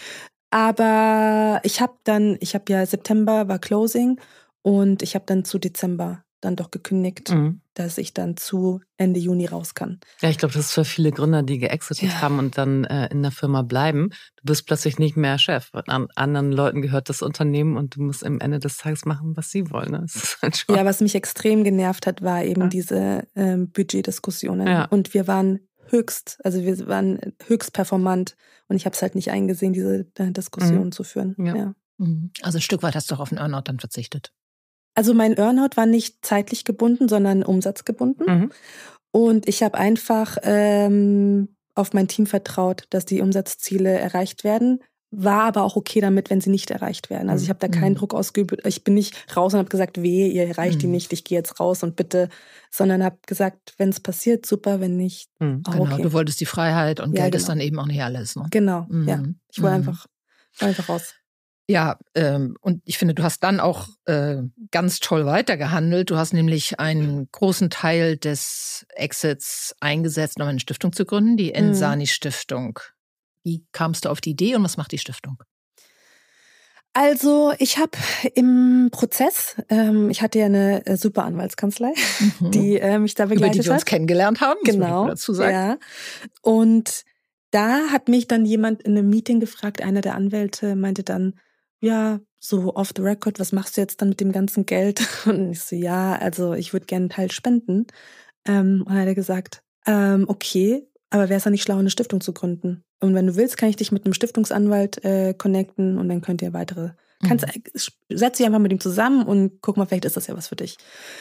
Aber ich habe dann, ich habe ja September war Closing und ich habe dann zu Dezember dann doch gekündigt, mhm. dass ich dann zu Ende Juni raus kann. Ja, ich glaube, das ist für viele Gründer, die geexitet ja. haben und dann äh, in der Firma bleiben. Du bist plötzlich nicht mehr Chef. An anderen Leuten gehört das Unternehmen und du musst am Ende des Tages machen, was sie wollen. Ne? Halt ja, was mich extrem genervt hat, war eben ja. diese ähm, Budgetdiskussionen. Ja. Und wir waren höchst, also wir waren höchst performant und ich habe es halt nicht eingesehen, diese äh, Diskussion mhm. zu führen. Ja. Mhm. Also ein Stück weit hast du auch auf den Earnout dann verzichtet. Also mein Earnout war nicht zeitlich gebunden, sondern umsatzgebunden. Mhm. Und ich habe einfach ähm, auf mein Team vertraut, dass die Umsatzziele erreicht werden. War aber auch okay damit, wenn sie nicht erreicht werden. Also ich mhm. habe da mhm. keinen mhm. Druck ausgeübt. Ich bin nicht raus und habe gesagt, weh, ihr erreicht mhm. die nicht, ich gehe jetzt raus und bitte, sondern habe gesagt, wenn es passiert, super, wenn nicht. Mhm. Genau, okay. du wolltest die Freiheit und ja, Geld genau. ist dann eben auch nicht alles. Ne? Genau, ja. Mhm. Ich wollte einfach, einfach raus. Ja, ähm, und ich finde, du hast dann auch äh, ganz toll weitergehandelt. Du hast nämlich einen großen Teil des Exits eingesetzt, um eine Stiftung zu gründen, die Ensani mhm. Stiftung. Wie kamst du auf die Idee und was macht die Stiftung? Also ich habe im Prozess, ähm, ich hatte ja eine äh, super Anwaltskanzlei, mhm. die äh, mich da begleitet Über die wir uns kennengelernt haben, genau, dazu sagen. Ja. Und da hat mich dann jemand in einem Meeting gefragt, einer der Anwälte meinte dann, ja, so off the record, was machst du jetzt dann mit dem ganzen Geld? Und ich so, ja, also ich würde gerne einen Teil spenden. Ähm, und hat er gesagt, ähm, okay, aber wäre es dann nicht schlau, eine Stiftung zu gründen? Und wenn du willst, kann ich dich mit einem Stiftungsanwalt äh, connecten und dann könnt ihr weitere. Kannst, mhm. äh, setz dich einfach mit ihm zusammen und guck mal, vielleicht ist das ja was für dich.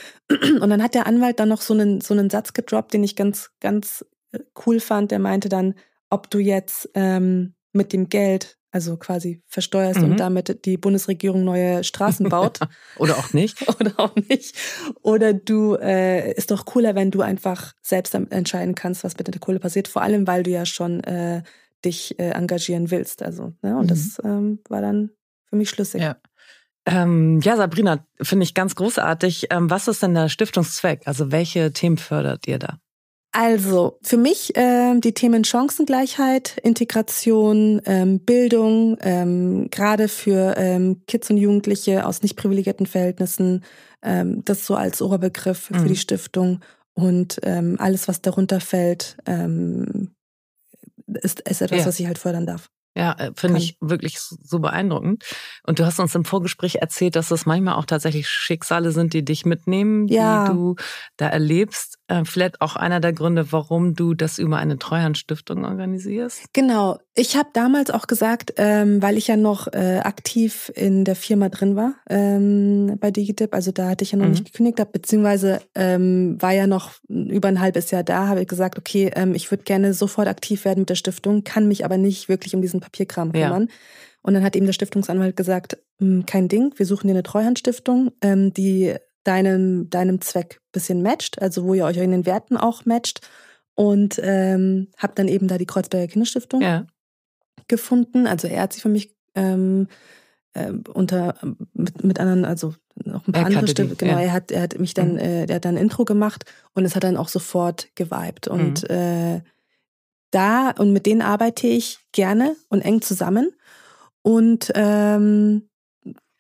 Und dann hat der Anwalt dann noch so einen, so einen Satz gedroppt, den ich ganz, ganz äh, cool fand. Der meinte dann, ob du jetzt ähm, mit dem Geld also quasi versteuerst mhm. und damit die Bundesregierung neue Straßen baut. Oder auch nicht. Oder auch nicht. Oder du, äh, ist doch cooler, wenn du einfach selbst entscheiden kannst, was mit der Kohle passiert, vor allem weil du ja schon äh, dich äh, engagieren willst. Also, ne? Und mhm. das ähm, war dann für mich schlüssig. Ja. Ähm, ja, Sabrina, finde ich ganz großartig. Ähm, was ist denn der Stiftungszweck? Also welche Themen fördert ihr da? Also, für mich äh, die Themen Chancengleichheit, Integration, ähm, Bildung, ähm, gerade für ähm, Kids und Jugendliche aus nicht privilegierten Verhältnissen, ähm, das so als Oberbegriff für mhm. die Stiftung und ähm, alles, was darunter fällt, ähm, ist, ist etwas, ja. was ich halt fördern darf. Ja, äh, finde ich wirklich so beeindruckend. Und du hast uns im Vorgespräch erzählt, dass es manchmal auch tatsächlich Schicksale sind, die dich mitnehmen, ja. die du da erlebst. Ähm, vielleicht auch einer der Gründe, warum du das über eine Treuhandstiftung organisierst? Genau. Ich habe damals auch gesagt, ähm, weil ich ja noch äh, aktiv in der Firma drin war ähm, bei Digitip, also da hatte ich ja noch mhm. nicht gekündigt, hab, beziehungsweise ähm, war ja noch über ein halbes Jahr da, habe ich gesagt, okay, ähm, ich würde gerne sofort aktiv werden mit der Stiftung, kann mich aber nicht wirklich um diesen Papierkram kümmern. Ja. Und dann hat eben der Stiftungsanwalt gesagt, hm, kein Ding, wir suchen dir eine Treuhandstiftung, ähm, die deinem, deinem Zweck bisschen matcht, also wo ihr euch in den Werten auch matcht. Und ähm, habe dann eben da die Kreuzberger Kinderstiftung ja. gefunden. Also er hat sich für mich ähm, äh, unter mit, mit anderen, also noch ein paar er andere Stimmen. Genau, ja. er hat, er hat mich dann, mhm. äh, er hat dann ein Intro gemacht und es hat dann auch sofort geweibt. Und mhm. äh, da und mit denen arbeite ich gerne und eng zusammen. Und ähm,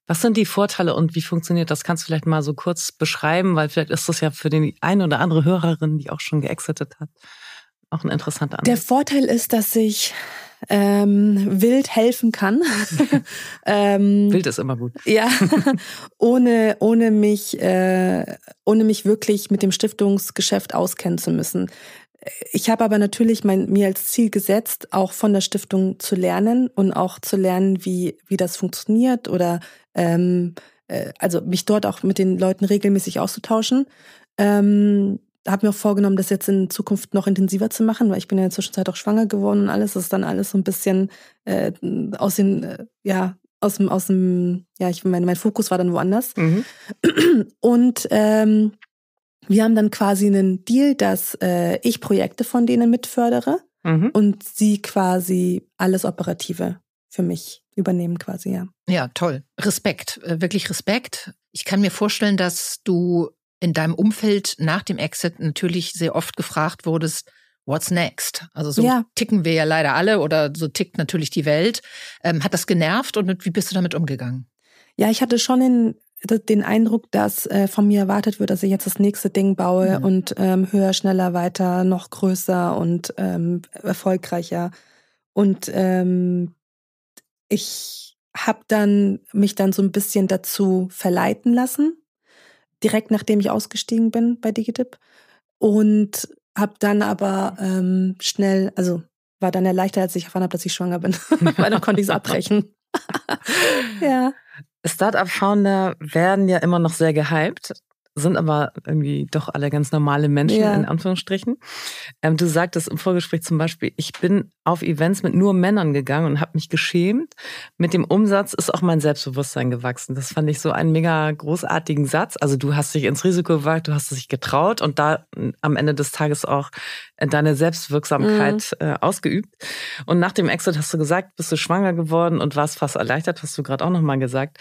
was sind die Vorteile und wie funktioniert das? Kannst du vielleicht mal so kurz beschreiben, weil vielleicht ist das ja für den einen oder andere Hörerin, die auch schon geexitet hat, auch ein interessanter Ansatz. Der Vorteil ist, dass ich ähm, wild helfen kann. ähm, wild ist immer gut. Ja, ohne, ohne, mich, äh, ohne mich wirklich mit dem Stiftungsgeschäft auskennen zu müssen. Ich habe aber natürlich mein, mir als Ziel gesetzt, auch von der Stiftung zu lernen und auch zu lernen, wie, wie das funktioniert oder ähm, äh, also mich dort auch mit den Leuten regelmäßig auszutauschen. Ähm, habe mir auch vorgenommen, das jetzt in Zukunft noch intensiver zu machen, weil ich bin ja in der Zwischenzeit auch schwanger geworden und alles das ist dann alles so ein bisschen äh, aus den, äh, ja, aus dem, aus dem, ja, ich meine, mein Fokus war dann woanders. Mhm. Und ähm, wir haben dann quasi einen Deal, dass äh, ich Projekte von denen mitfördere mhm. und sie quasi alles Operative für mich übernehmen quasi, ja. Ja, toll. Respekt, äh, wirklich Respekt. Ich kann mir vorstellen, dass du in deinem Umfeld nach dem Exit natürlich sehr oft gefragt wurdest, What's next? Also so ja. ticken wir ja leider alle oder so tickt natürlich die Welt. Ähm, hat das genervt und wie bist du damit umgegangen? Ja, ich hatte schon den, den Eindruck, dass äh, von mir erwartet wird, dass ich jetzt das nächste Ding baue mhm. und ähm, höher, schneller, weiter, noch größer und ähm, erfolgreicher. Und ähm, ich habe dann mich dann so ein bisschen dazu verleiten lassen, direkt nachdem ich ausgestiegen bin bei Digitip und habe dann aber ähm, schnell, also war dann erleichtert, als ich erfahren habe, dass ich schwanger bin, weil dann konnte ich es abbrechen. ja. Startup-Founder werden ja immer noch sehr gehypt sind aber irgendwie doch alle ganz normale Menschen, ja. in Anführungsstrichen. Ähm, du sagtest im Vorgespräch zum Beispiel, ich bin auf Events mit nur Männern gegangen und habe mich geschämt. Mit dem Umsatz ist auch mein Selbstbewusstsein gewachsen. Das fand ich so einen mega großartigen Satz. Also du hast dich ins Risiko gewagt, du hast es dich getraut und da hm, am Ende des Tages auch äh, deine Selbstwirksamkeit mhm. äh, ausgeübt. Und nach dem Exit hast du gesagt, bist du schwanger geworden und warst fast erleichtert, hast du gerade auch nochmal gesagt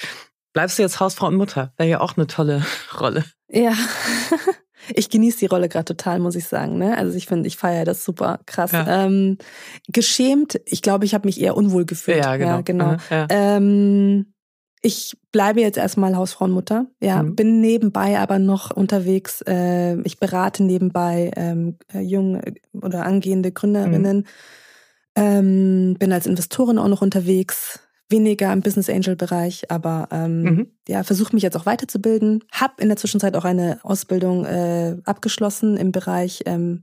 bleibst du jetzt Hausfrau und Mutter. Wäre ja auch eine tolle Rolle. Ja. Ich genieße die Rolle gerade total, muss ich sagen. Ne? Also ich finde, ich feiere das super krass. Ja. Ähm, geschämt, ich glaube, ich habe mich eher unwohl gefühlt. Ja, genau. Ja, genau. Mhm, ja. Ähm, ich bleibe jetzt erstmal Hausfrau und Mutter. Ja, mhm. bin nebenbei aber noch unterwegs. Äh, ich berate nebenbei ähm, äh, junge äh, oder angehende Gründerinnen. Mhm. Ähm, bin als Investorin auch noch unterwegs weniger im Business Angel Bereich, aber ähm, mhm. ja, versuche mich jetzt auch weiterzubilden. Hab in der Zwischenzeit auch eine Ausbildung äh, abgeschlossen im Bereich ähm,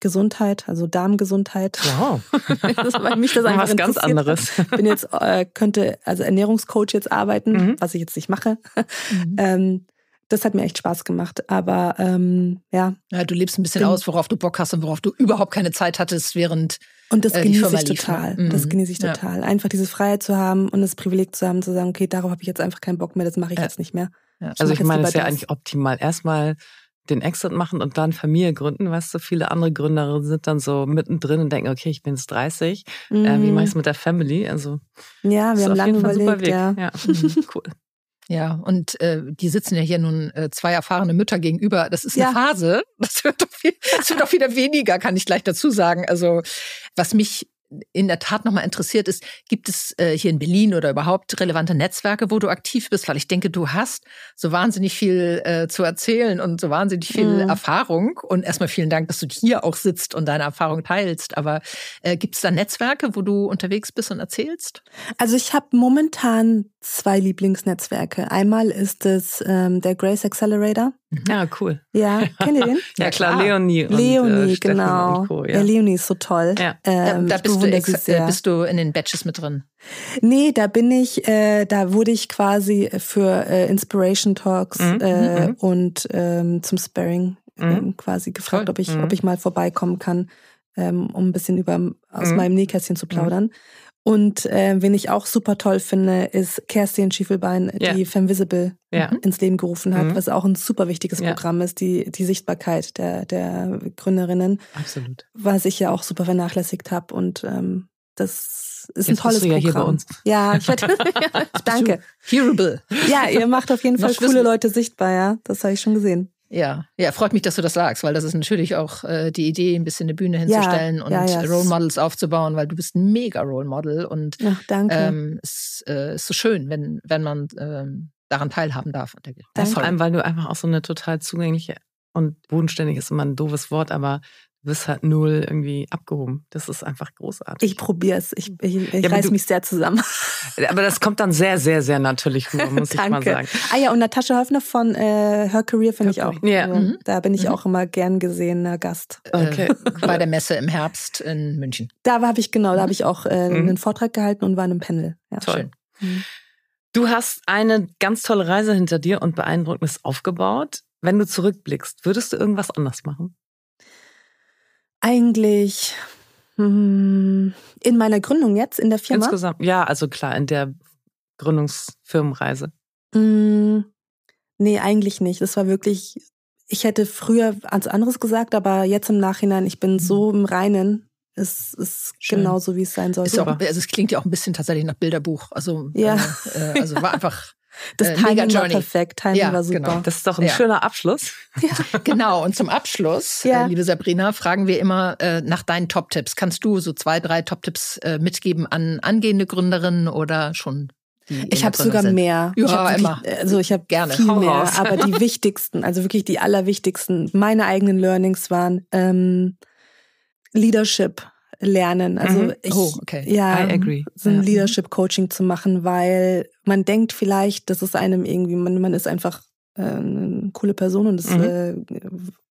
Gesundheit, also Darmgesundheit. Wow. das, weil mich das einfach Was ganz anderes. Bin jetzt äh, könnte also Ernährungscoach jetzt arbeiten, mhm. was ich jetzt nicht mache. Mhm. Ähm, das hat mir echt Spaß gemacht. Aber ähm, ja. ja. Du lebst ein bisschen bin, aus, worauf du Bock hast und worauf du überhaupt keine Zeit hattest während und das äh, ne? mhm. genieße ich total. Mhm. Das genieße ich total. Ja. Einfach diese Freiheit zu haben und das Privileg zu haben, zu sagen, okay, darauf habe ich jetzt einfach keinen Bock mehr, das mache ich äh, jetzt nicht mehr. Ja. Ich also ich meine, das ist ja eigentlich optimal. Erstmal den Exit machen und dann Familie gründen. Weißt du, viele andere Gründerinnen sind dann so mittendrin und denken, okay, ich bin jetzt 30, mhm. äh, wie mache mhm. ich es mit der Family? Also, ja, wir haben lange überlegt, ja. ja. Mhm. cool. Ja, und äh, die sitzen ja hier nun äh, zwei erfahrene Mütter gegenüber. Das ist ja. eine Phase. Das wird, doch viel, das wird auch wieder weniger, kann ich gleich dazu sagen. Also was mich in der Tat nochmal interessiert ist, gibt es äh, hier in Berlin oder überhaupt relevante Netzwerke, wo du aktiv bist? Weil ich denke, du hast so wahnsinnig viel äh, zu erzählen und so wahnsinnig viel mhm. Erfahrung. Und erstmal vielen Dank, dass du hier auch sitzt und deine Erfahrung teilst. Aber äh, gibt es da Netzwerke, wo du unterwegs bist und erzählst? Also ich habe momentan zwei Lieblingsnetzwerke. Einmal ist es ähm, der Grace Accelerator. Ja, mhm. ah, cool. Ja, kennt ihr den? ja, klar, Leonie. Ah. Leonie, und, äh, genau. Und Co, ja. ja. Leonie ist so toll. Ja. Ähm, da, da bist also du, ex- äh, bist du in den Batches mit drin? Nee, da bin ich, äh, da wurde ich quasi für äh, Inspiration Talks mhm. äh, mhm, mhm. und ähm, zum Sparring mhm. ähm, quasi gefragt, ob ich, ob ich mal vorbeikommen kann, ähm, um ein bisschen über aus meinem Nähkästchen zu plaudern. Und äh, wen ich auch super toll finde, ist Kerstin Schiefelbein, yeah. die Femvisible yeah. Mhm. ins Leben gerufen hat, mhm. was auch ein super wichtiges yeah. Programm ist, die, die Sichtbarkeit der, der Gründerinnen. Absolut. Was ich ja auch super vernachlässigt habe. Und ähm, das ist Jetzt ein tolles bist du ja Programm. Hier bei uns. Ja, ich hätte, danke. Hearable. Ja, ihr macht auf jeden Fall coole Leute sichtbar, ja. Das habe ich schon gesehen. Ja, ja, freut mich, dass du das sagst, weil das ist natürlich auch äh, die Idee, ein bisschen eine Bühne hinzustellen ja, und ja, ja, Role Models aufzubauen, weil du bist ein mega Role Model und Ach, danke. Ähm, es äh, ist so schön, wenn, wenn man ähm, daran teilhaben darf. Und vor allem, weil du einfach auch so eine total zugängliche und bodenständig ist immer ein doofes Wort, aber Du bist halt null irgendwie abgehoben. Das ist einfach großartig. Ich probiere es. Ich, ich, ich ja, reiß du, mich sehr zusammen. Aber das kommt dann sehr, sehr, sehr natürlich rüber, muss ich mal sagen. Ah ja, und Natascha Höfner von äh, Her Career finde ich auch. Ja. mhm. Da bin ich mhm. auch immer gern gesehener Gast. Okay. Äh. Bei der Messe im Herbst in München. Da habe ich, genau, da habe ich auch äh, mhm. einen Vortrag gehalten und war in einem Panel. Ja. Toll. Mhm. Du hast eine ganz tolle Reise hinter dir und Beeindruckendes aufgebaut. Wenn du zurückblickst, würdest du irgendwas anders machen? Eigentlich hm, in meiner Gründung jetzt, in der Firma? Insgesamt, ja, also klar, in der Gründungsfirmenreise. Mm, nee, eigentlich nicht. Das war wirklich, ich hätte früher als anderes gesagt, aber jetzt im Nachhinein, ich bin so im Reinen. Es ist Schön. genauso, wie es sein sollte. Ist auch, also es klingt ja auch ein bisschen tatsächlich nach Bilderbuch. Also, ja. Äh, äh also war einfach das äh, Timing war perfekt, Timing ja, war super. Genau. Das ist doch ein ja. schöner Abschluss. Ja. genau, und zum Abschluss, ja. äh, liebe Sabrina, fragen wir immer äh, nach deinen Top-Tipps. Kannst du so zwei, drei Top-Tipps äh, mitgeben an angehende Gründerinnen oder schon ich habe sogar sind. mehr. Ja, ich hab immer. Also ich habe gerne viel Hau mehr, raus. aber die wichtigsten, also wirklich die allerwichtigsten, meine eigenen Learnings waren ähm, Leadership lernen. Also mhm. ich, oh, okay. ja, I agree. so ein ja. Leadership Coaching zu machen, weil man denkt vielleicht, dass es einem irgendwie, man, man ist einfach äh, eine coole Person und es mhm. äh,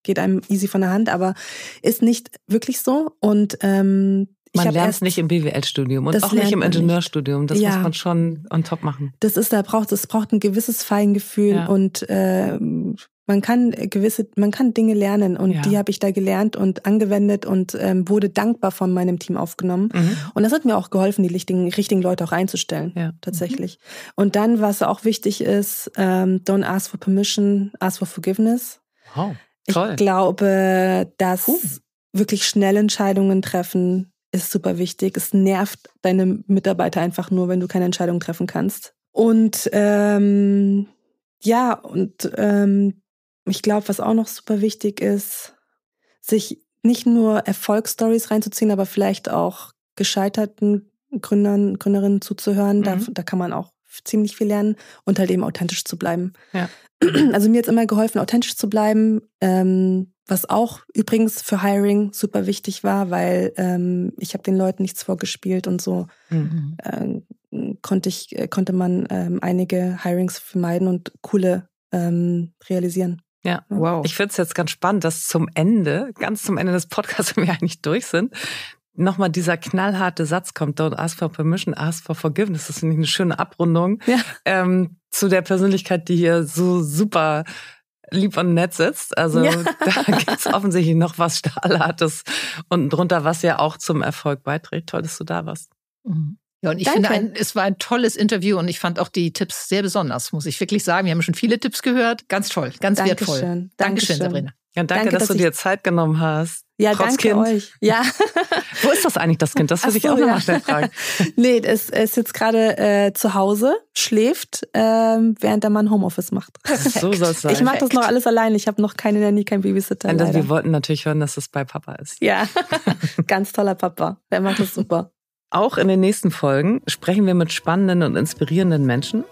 geht einem easy von der Hand, aber ist nicht wirklich so. Und ähm, man lernt es nicht im BWL-Studium und auch nicht im Ingenieurstudium. Das ja. muss man schon on top machen. Das ist, da braucht es braucht ein gewisses Feingefühl ja. und äh, man kann gewisse, man kann Dinge lernen und ja. die habe ich da gelernt und angewendet und ähm, wurde dankbar von meinem Team aufgenommen. Mhm. Und das hat mir auch geholfen, die richtigen, richtigen Leute auch einzustellen, ja. Mhm. tatsächlich. Mhm. Und dann, was auch wichtig ist, ähm, don't ask for permission, ask for forgiveness. Wow. Oh, ich Toll. glaube, dass cool. wirklich schnell Entscheidungen treffen ist super wichtig. Es nervt deine Mitarbeiter einfach nur, wenn du keine Entscheidung treffen kannst. Und ähm, ja, und ähm, ich glaube, was auch noch super wichtig ist, sich nicht nur Erfolgsstories reinzuziehen, aber vielleicht auch gescheiterten Gründern, Gründerinnen zuzuhören. Mhm. Da, da kann man auch ziemlich viel lernen und halt eben authentisch zu bleiben. Ja. Also mir hat es immer geholfen, authentisch zu bleiben, ähm, was auch übrigens für Hiring super wichtig war, weil ähm, ich habe den Leuten nichts vorgespielt und so mhm. äh, konnte ich, äh, konnte man ähm, einige Hirings vermeiden und coole ähm, realisieren. Ja, wow. Ich finde es jetzt ganz spannend, dass zum Ende, ganz zum Ende des Podcasts, wenn wir eigentlich durch sind, nochmal dieser knallharte Satz kommt, don't ask for permission, ask for forgiveness. Das finde ich eine schöne Abrundung ja. ähm, zu der Persönlichkeit, die hier so super lieb und nett sitzt. Also ja. da gibt es offensichtlich noch was Stahlhartes unten drunter, was ja auch zum Erfolg beiträgt. Toll, dass du da warst. Mhm. Ja, und ich Danke. finde, ein, es war ein tolles Interview und ich fand auch die Tipps sehr besonders, muss ich wirklich sagen. Wir haben schon viele Tipps gehört. Ganz toll, ganz Dankeschön. wertvoll. Dankeschön, Dankeschön, Sabrina. Ja, danke, danke dass, dass, du dir Zeit genommen hast. Ja, Trotz danke kind. euch. Ja. Wo ist das eigentlich, das Kind? Das würde so, ich auch ja. nochmal schnell fragen. nee, es ist jetzt gerade äh, zu Hause, schläft, äh, während der Mann Homeoffice macht. Perfekt. So soll es sein. Ich mache das noch alles allein. Ich habe noch keine äh, Nanny, kein Babysitter. Und wir wollten natürlich hören, dass es bei Papa ist. Ja, ganz toller Papa. Der macht das super. Auch in den nächsten Folgen sprechen wir mit spannenden und inspirierenden Menschen.